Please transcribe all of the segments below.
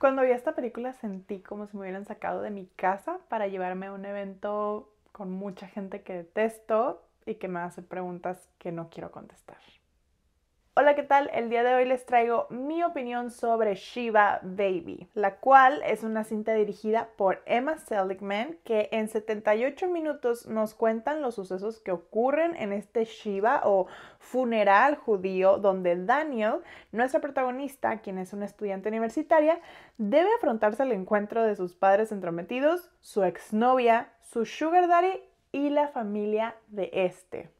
Cuando vi esta película sentí como si me hubieran sacado de mi casa para llevarme a un evento con mucha gente que detesto y que me hace preguntas que no quiero contestar. Hola, ¿qué tal? El día de hoy les traigo mi opinión sobre Shiva Baby, la cual es una cinta dirigida por Emma Seligman que en 78 minutos nos cuentan los sucesos que ocurren en este Shiva o funeral judío donde Daniel, nuestra protagonista, quien es una estudiante universitaria, debe afrontarse al encuentro de sus padres entrometidos, su exnovia, su sugar daddy y la familia de este.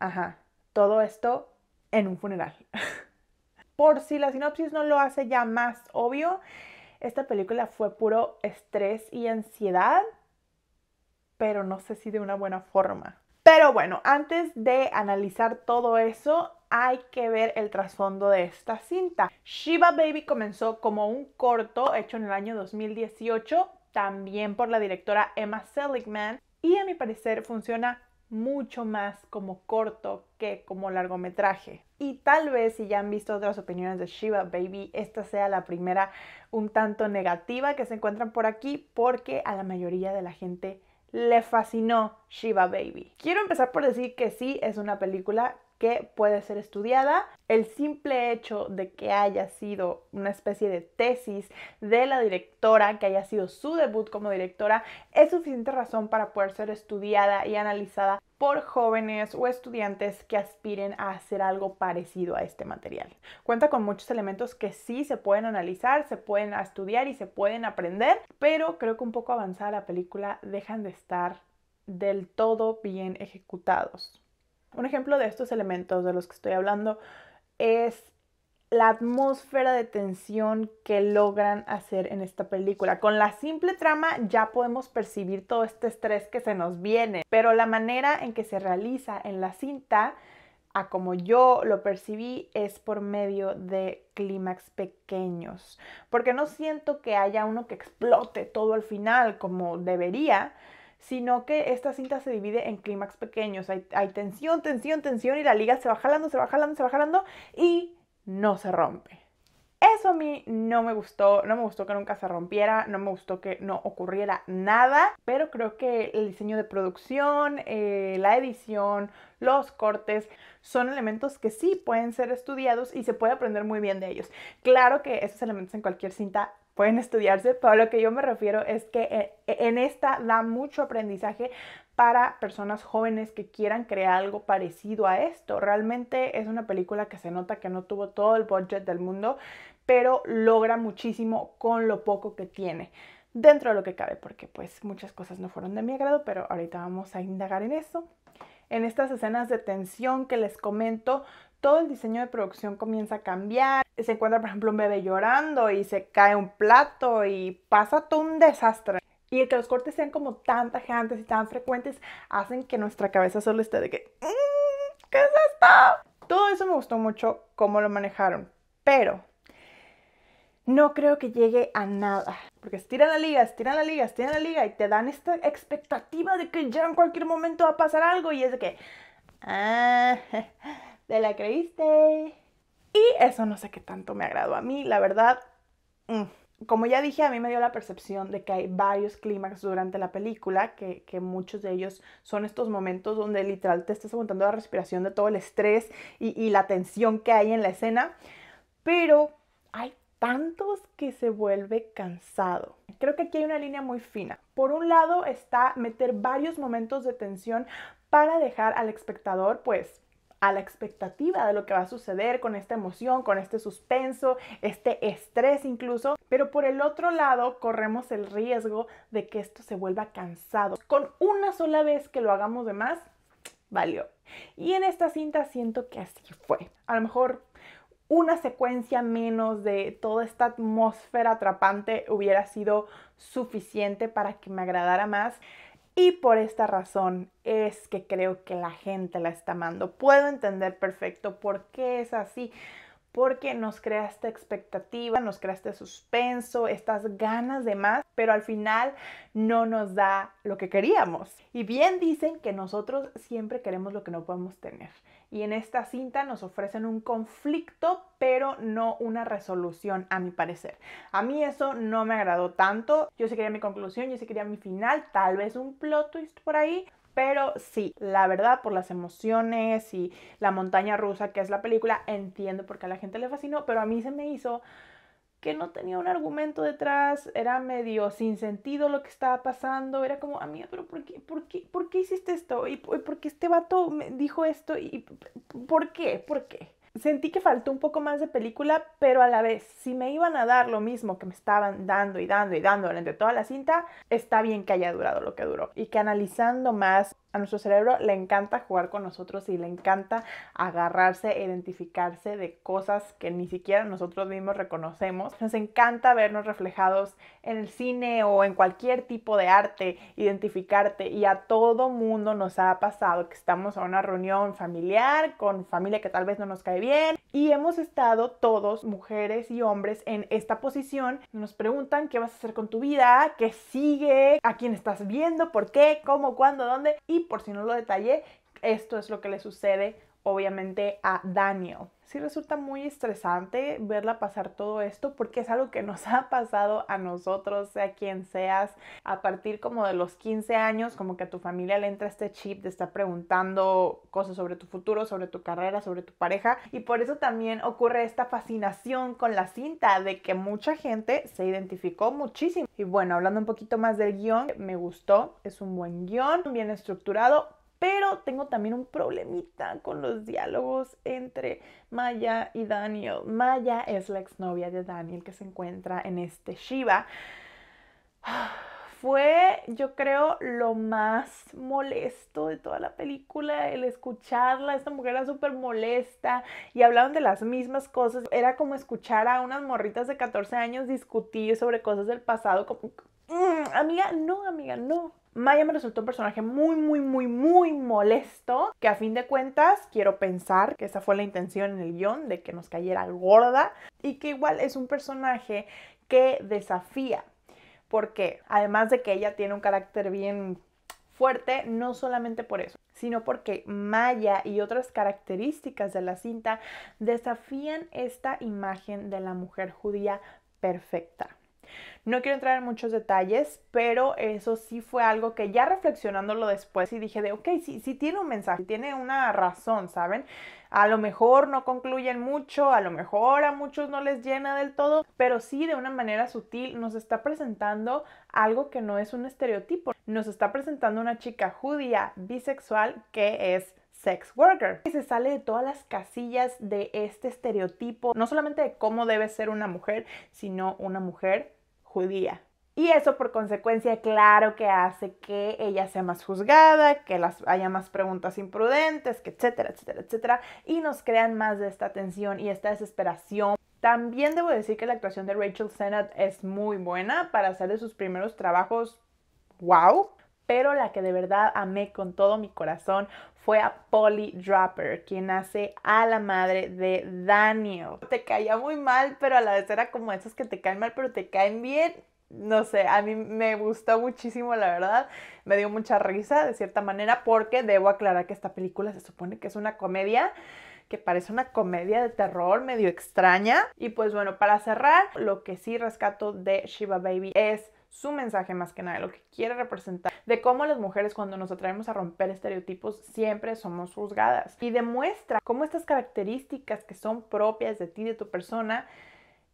Ajá, todo esto en un funeral. Por si la sinopsis no lo hace ya más obvio, esta película fue puro estrés y ansiedad, pero no sé si de una buena forma. Pero bueno, antes de analizar todo eso, hay que ver el trasfondo de esta cinta. Shiva Baby comenzó como un corto hecho en el año 2018, también por la directora Emma Seligman, y a mi parecer funciona mucho más como corto que como largometraje. Y tal vez si ya han visto otras opiniones de Shiva Baby, esta sea la primera un tanto negativa que se encuentran por aquí porque a la mayoría de la gente le fascinó Shiva Baby. Quiero empezar por decir que sí es una película que puede ser estudiada. El simple hecho de que haya sido una especie de tesis de la directora, que haya sido su debut como directora, es suficiente razón para poder ser estudiada y analizada por jóvenes o estudiantes que aspiren a hacer algo parecido a este material. Cuenta con muchos elementos que sí se pueden analizar, se pueden estudiar y se pueden aprender, pero creo que un poco avanzada la película dejan de estar del todo bien ejecutados. Un ejemplo de estos elementos de los que estoy hablando es la atmósfera de tensión que logran hacer en esta película. Con la simple trama ya podemos percibir todo este estrés que se nos viene, pero la manera en que se realiza en la cinta, a como yo lo percibí, es por medio de clímax pequeños, porque no siento que haya uno que explote todo al final como debería, sino que esta cinta se divide en clímax pequeños. Hay, tensión, tensión, tensión y la liga se va jalando, se va jalando, se va jalando y no se rompe. Eso a mí no me gustó, no me gustó que nunca se rompiera, no me gustó que no ocurriera nada, pero creo que el diseño de producción, eh, la edición, los cortes, son elementos que sí pueden ser estudiados y se puede aprender muy bien de ellos. Claro que esos elementos en cualquier cinta pueden estudiarse, pero a lo que yo me refiero es que eh, e, en esta da mucho aprendizaje para personas jóvenes que quieran crear algo parecido a esto. Realmente es una película que se nota que no tuvo todo el budget del mundo, pero logra muchísimo con lo poco que tiene. Dentro de lo que cabe, porque pues muchas cosas no fueron de mi agrado, pero ahorita vamos a indagar en eso. En estas escenas de tensión que les comento, todo el diseño de producción comienza a cambiar. Se encuentra, por ejemplo, un bebé llorando y se cae un plato y pasa todo un desastre. Y el que los cortes sean como tan tajantes y tan frecuentes hacen que nuestra cabeza solo esté de que, mm, ¿qué es esto? Todo eso me gustó mucho cómo lo manejaron, pero no creo que llegue a nada. Porque estiran la liga, estiran la liga, estiran la liga y te dan esta expectativa de que ya en cualquier momento va a pasar algo y es de que... Ah, te la creíste. Y eso no sé qué tanto me agradó a mí, la verdad. Mm, como ya dije, a mí me dio la percepción de que hay varios clímax durante la película, que, muchos de ellos son estos momentos donde literal te estás aguantando la respiración de todo el estrés y, y la tensión que hay en la escena, pero hay tantos que se vuelve cansado. Creo que aquí hay una línea muy fina. Por un lado está meter varios momentos de tensión para dejar al espectador pues a la expectativa de lo que va a suceder con esta emoción, con este suspenso, este estrés incluso. Pero por el otro lado, corremos el riesgo de que esto se vuelva cansado. Con una sola vez que lo hagamos de más, valió. Y en esta cinta siento que así fue. A lo mejor una secuencia menos de toda esta atmósfera atrapante hubiera sido suficiente para que me agradara más. Y por esta razón es que creo que la gente la está amando. Puedo entender perfecto por qué es así. Porque nos crea esta expectativa, nos crea este suspenso, estas ganas de más, pero al final no nos da lo que queríamos. Y bien dicen que nosotros siempre queremos lo que no podemos tener y en esta cinta nos ofrecen un conflicto, pero no una resolución, a mi parecer. A mí eso no me agradó tanto. Yo sí quería mi conclusión, yo sí quería mi final, tal vez un plot twist por ahí. Pero sí, la verdad, por las emociones y la montaña rusa que es la película, entiendo por qué a la gente le fascinó, pero a mí se me hizo que no tenía un argumento detrás, era medio sin sentido lo que estaba pasando, era como, a mí pero ¿por qué, por qué, por qué hiciste esto? ¿Y por qué este vato me dijo esto? ¿Y por qué? ¿Por qué? Sentí que faltó un poco más de película, pero a la vez, si me iban a dar lo mismo que me estaban dando y dando y dando durante toda la cinta, está bien que haya durado lo que duró y que analizando más a nuestro cerebro le encanta jugar con nosotros y le encanta agarrarse, e identificarse de cosas que ni siquiera nosotros mismos reconocemos. Nos encanta vernos reflejados en el cine o en cualquier tipo de arte, identificarte y a todo mundo nos ha pasado que estamos a una reunión familiar con familia que tal vez no nos cae bien y hemos estado todos, mujeres y hombres, en esta posición. Nos preguntan qué vas a hacer con tu vida, qué sigue, a quién estás viendo, por qué, cómo, cuándo, dónde. Y por si no lo detallé, esto es lo que le sucede obviamente a Daniel sí resulta muy estresante verla pasar todo esto porque es algo que nos ha pasado a nosotros, sea quien seas, a partir como de los 15 años, como que a tu familia le entra este chip de estar preguntando cosas sobre tu futuro, sobre tu carrera, sobre tu pareja y por eso también ocurre esta fascinación con la cinta de que mucha gente se identificó muchísimo. Y bueno, hablando un poquito más del guión, me gustó, es un buen guión, bien estructurado, pero tengo también un problemita con los diálogos entre Maya y Daniel. Maya es la exnovia de Daniel que se encuentra en este Shiva. Fue, yo creo, lo más molesto de toda la película, el escucharla. Esta mujer era súper molesta y hablaban de las mismas cosas. Era como escuchar a unas morritas de 14 años discutir sobre cosas del pasado. Como, mm, amiga, no, amiga, no Maya me resultó un personaje muy, muy, muy, muy molesto, que a fin de cuentas quiero pensar que esa fue la intención en el guión, de que nos cayera gorda, y que igual es un personaje que desafía, porque además de que ella tiene un carácter bien fuerte, no solamente por eso, sino porque Maya y otras características de la cinta desafían esta imagen de la mujer judía perfecta. No quiero entrar en muchos detalles, pero eso sí fue algo que ya reflexionándolo después y dije de, ok, sí, sí tiene un mensaje, tiene una razón, ¿saben? A lo mejor no concluyen mucho, a lo mejor a muchos no les llena del todo, pero sí de una manera sutil nos está presentando algo que no es un estereotipo. Nos está presentando una chica judía bisexual que es sex worker. Y se sale de todas las casillas de este estereotipo, no solamente de cómo debe ser una mujer, sino una mujer y eso por consecuencia, claro que hace que ella sea más juzgada, que las, haya más preguntas imprudentes, que etcétera, etcétera, etcétera. Y nos crean más de esta tensión y esta desesperación. También debo decir que la actuación de Rachel Sennett es muy buena para hacer de sus primeros trabajos wow. Pero la que de verdad amé con todo mi corazón fue a Polly Dropper, quien hace a la madre de Daniel. Te caía muy mal, pero a la vez era como esos que te caen mal, pero te caen bien. No sé, a mí me gustó muchísimo, la verdad. Me dio mucha risa, de cierta manera, porque debo aclarar que esta película se supone que es una comedia que parece una comedia de terror medio extraña. Y pues bueno, para cerrar, lo que sí rescato de Shiva Baby es su mensaje más que nada, lo que quiere representar de cómo las mujeres cuando nos atraemos a romper estereotipos siempre somos juzgadas y demuestra cómo estas características que son propias de ti, de tu persona,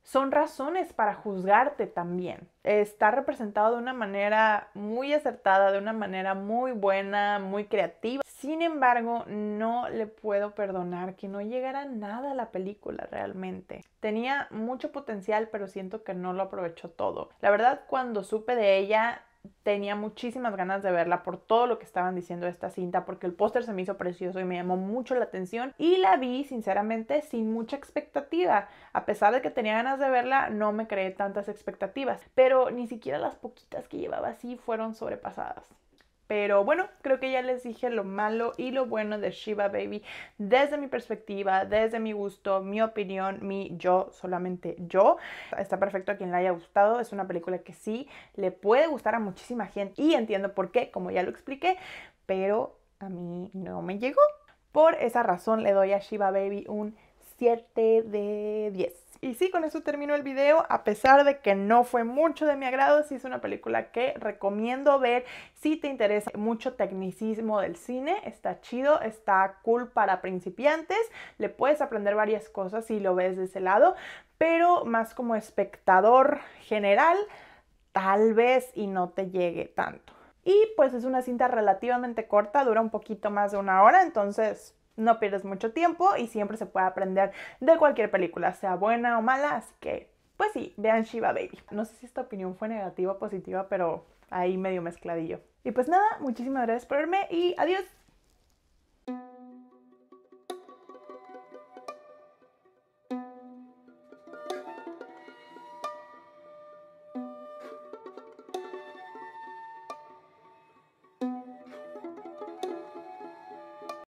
son razones para juzgarte también. Está representado de una manera muy acertada, de una manera muy buena, muy creativa. Sin embargo, no le puedo perdonar que no llegara nada a la película realmente. Tenía mucho potencial, pero siento que no lo aprovechó todo. La verdad, cuando supe de ella, tenía muchísimas ganas de verla por todo lo que estaban diciendo de esta cinta, porque el póster se me hizo precioso y me llamó mucho la atención y la vi sinceramente sin mucha expectativa. A pesar de que tenía ganas de verla, no me creé tantas expectativas, pero ni siquiera las poquitas que llevaba así fueron sobrepasadas. Pero bueno, creo que ya les dije lo malo y lo bueno de Shiva Baby desde mi perspectiva, desde mi gusto, mi opinión, mi yo, solamente yo. Está perfecto a quien le haya gustado. Es una película que sí le puede gustar a muchísima gente y entiendo por qué, como ya lo expliqué, pero a mí no me llegó. Por esa razón le doy a Shiva Baby un 7 de 10. Y sí, con eso termino el video, a pesar de que no fue mucho de mi agrado, sí es una película que recomiendo ver si te interesa mucho tecnicismo del cine, está chido, está cool para principiantes, le puedes aprender varias cosas si lo ves de ese lado, pero más como espectador general, tal vez y no te llegue tanto. Y pues es una cinta relativamente corta, dura un poquito más de una hora, entonces no pierdes mucho tiempo y siempre se puede aprender de cualquier película, sea buena o mala, así que pues sí, vean Shiva Baby. No sé si esta opinión fue negativa o positiva, pero ahí medio mezcladillo. Y pues nada, muchísimas gracias por verme y adiós.